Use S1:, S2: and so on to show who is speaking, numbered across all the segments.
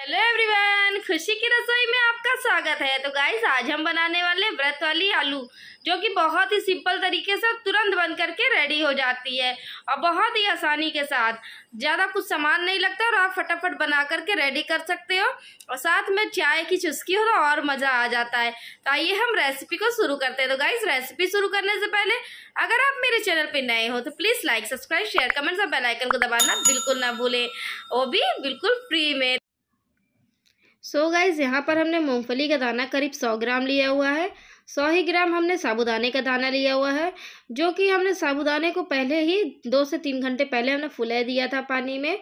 S1: hello everyone खुशी की रसोई में आपका स्वागत है तो गाइस आज हम बनाने वाले व्रत वाली आलू जो कि बहुत ही सिंपल तरीके से तुरंत बन करके रेडी हो जाती है और बहुत ही आसानी के साथ ज़्यादा कुछ सामान नहीं लगता और आप फटाफट बना करके रेडी कर सकते हो और साथ में चाय की चुस्की हो तो और मज़ा आ जाता है तो आइए हम रेसिपी को शुरू करते हैं तो गाइस रेसिपी शुरू करने से पहले अगर आप मेरे चैनल पर नए हो तो please like subscribe share comments और बेलाइकन को दबाना बिल्कुल ना भूलें वो भी बिल्कुल फ्री में सो so गाइज़ यहाँ पर हमने मूंगफली का दाना करीब सौ ग्राम लिया हुआ है सौ ही ग्राम हमने साबुदाने का दाना लिया हुआ है जो कि हमने साबुदाने को पहले ही दो से तीन घंटे पहले हमने फुला दिया था पानी में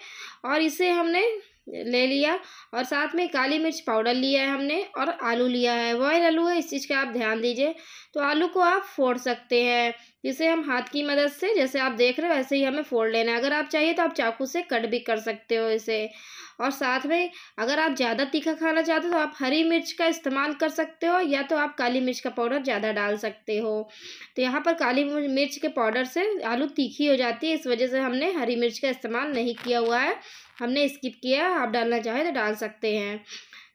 S1: और इसे हमने ले लिया और साथ में काली मिर्च पाउडर लिया है हमने और आलू लिया है बॉयल आलू है इस चीज़ का आप ध्यान दीजिए तो आलू को आप फोड़ सकते हैं जिसे हम हाथ की मदद से जैसे आप देख रहे हो वैसे ही हमें फोड़ लेना है अगर आप चाहिए तो आप चाकू से कट भी कर सकते हो इसे और साथ में अगर आप ज़्यादा तीखा खाना चाहते हो तो आप हरी मिर्च का इस्तेमाल कर सकते हो या तो आप काली मिर्च का पाउडर ज़्यादा डाल सकते हो तो यहाँ पर काली मिर्च के पाउडर से आलू तीखी हो जाती है इस वजह से हमने हरी मिर्च का इस्तेमाल नहीं किया हुआ है हमने स्किप किया आप डालना चाहें तो डाल सकते हैं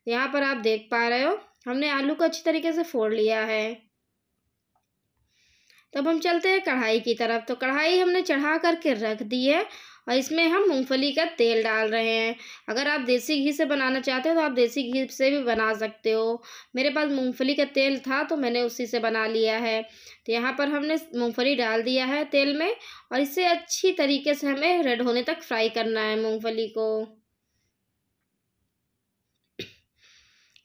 S1: यहाँ पर आप देख पा रहे हो हमने आलू को अच्छी तरीके से फोड़ लिया है तब तो हम चलते हैं कढ़ाई की तरफ तो कढ़ाई हमने चढ़ा करके रख दी है और इसमें हम मूंगफली का तेल डाल रहे हैं अगर आप देसी घी से बनाना चाहते हो तो आप देसी घी से भी बना सकते हो मेरे पास मूंगफली का तेल था तो मैंने उसी से बना लिया है तो यहाँ पर हमने मूंगफली डाल दिया है तेल में और इसे अच्छी तरीके से हमें रेड होने तक फ्राई करना है मूँगफली को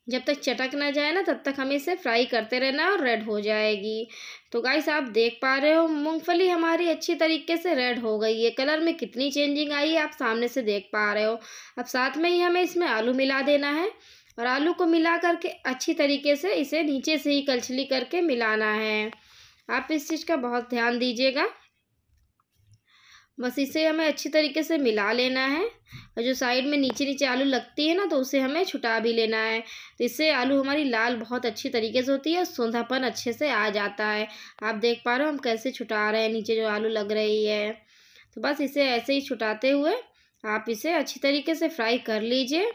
S1: जब तक चटक ना जाए ना तब तक हमें इसे फ्राई करते रहना और रेड हो जाएगी तो गाइस आप देख पा रहे हो मूंगफली हमारी अच्छी तरीके से रेड हो गई है कलर में कितनी चेंजिंग आई है आप सामने से देख पा रहे हो अब साथ में ही हमें इसमें आलू मिला देना है और आलू को मिला करके अच्छी तरीके से इसे नीचे से ही कलछली करके मिलाना है आप इस चीज़ का बहुत ध्यान दीजिएगा बस इसे हमें अच्छी तरीके से मिला लेना है और जो साइड में नीचे नीचे आलू लगती है ना तो उसे हमें छुटा भी लेना है तो इससे आलू हमारी लाल बहुत अच्छी तरीके से होती है और सौंधापन अच्छे से आ जाता है आप देख पा रहे हो हम कैसे छुटा रहे हैं नीचे जो आलू लग रही है तो बस इसे ऐसे ही छुटाते हुए आप इसे अच्छी तरीके से फ्राई कर लीजिए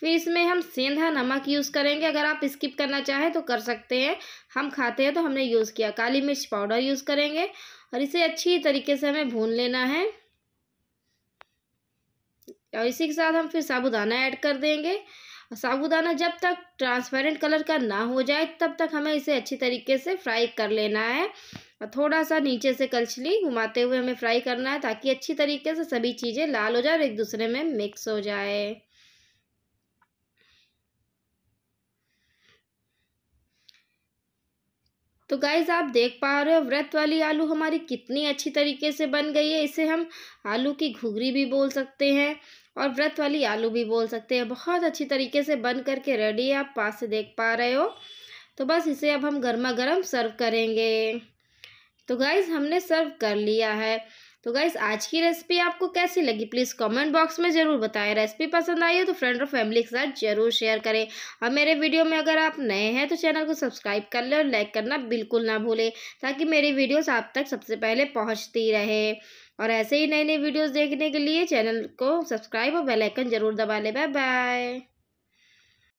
S1: फिर इसमें हम सेंधा नमक यूज़ करेंगे अगर आप स्किप करना चाहें तो कर सकते हैं हम खाते हैं तो हमने यूज़ किया काली मिर्च पाउडर यूज़ करेंगे और इसे अच्छी तरीके से हमें भून लेना है और इसी के साथ हम फिर साबुदाना ऐड कर देंगे साबुदाना जब तक ट्रांसपेरेंट कलर का ना हो जाए तब तक हमें इसे अच्छी तरीके से फ्राई कर लेना है और थोड़ा सा नीचे से कलछली घुमाते हुए हमें फ्राई करना है ताकि अच्छी तरीके से सभी चीज़ें लाल हो जाए और एक दूसरे में मिक्स हो जाए तो गाइज़ आप देख पा रहे हो व्रत वाली आलू हमारी कितनी अच्छी तरीके से बन गई है इसे हम आलू की घुघरी भी बोल सकते हैं और व्रत वाली आलू भी बोल सकते हैं बहुत अच्छी तरीके से बन करके रेडी है आप पास से देख पा रहे हो तो बस इसे अब हम गर्मा गर्म सर्व करेंगे तो गाइज़ हमने सर्व कर लिया है तो गाइस आज की रेसिपी आपको कैसी लगी प्लीज़ कमेंट बॉक्स में ज़रूर बताएं रेसिपी पसंद आई हो तो फ्रेंड और फैमिली के साथ जरूर शेयर करें और मेरे वीडियो में अगर आप नए हैं तो चैनल को सब्सक्राइब कर लें और लाइक करना बिल्कुल ना भूलें ताकि मेरी वीडियोस आप तक सबसे पहले पहुंचती रहे और ऐसे ही नई नई वीडियोज़ देखने के लिए चैनल को सब्सक्राइब और बेलाइकन जरूर दबा लें बाय बाय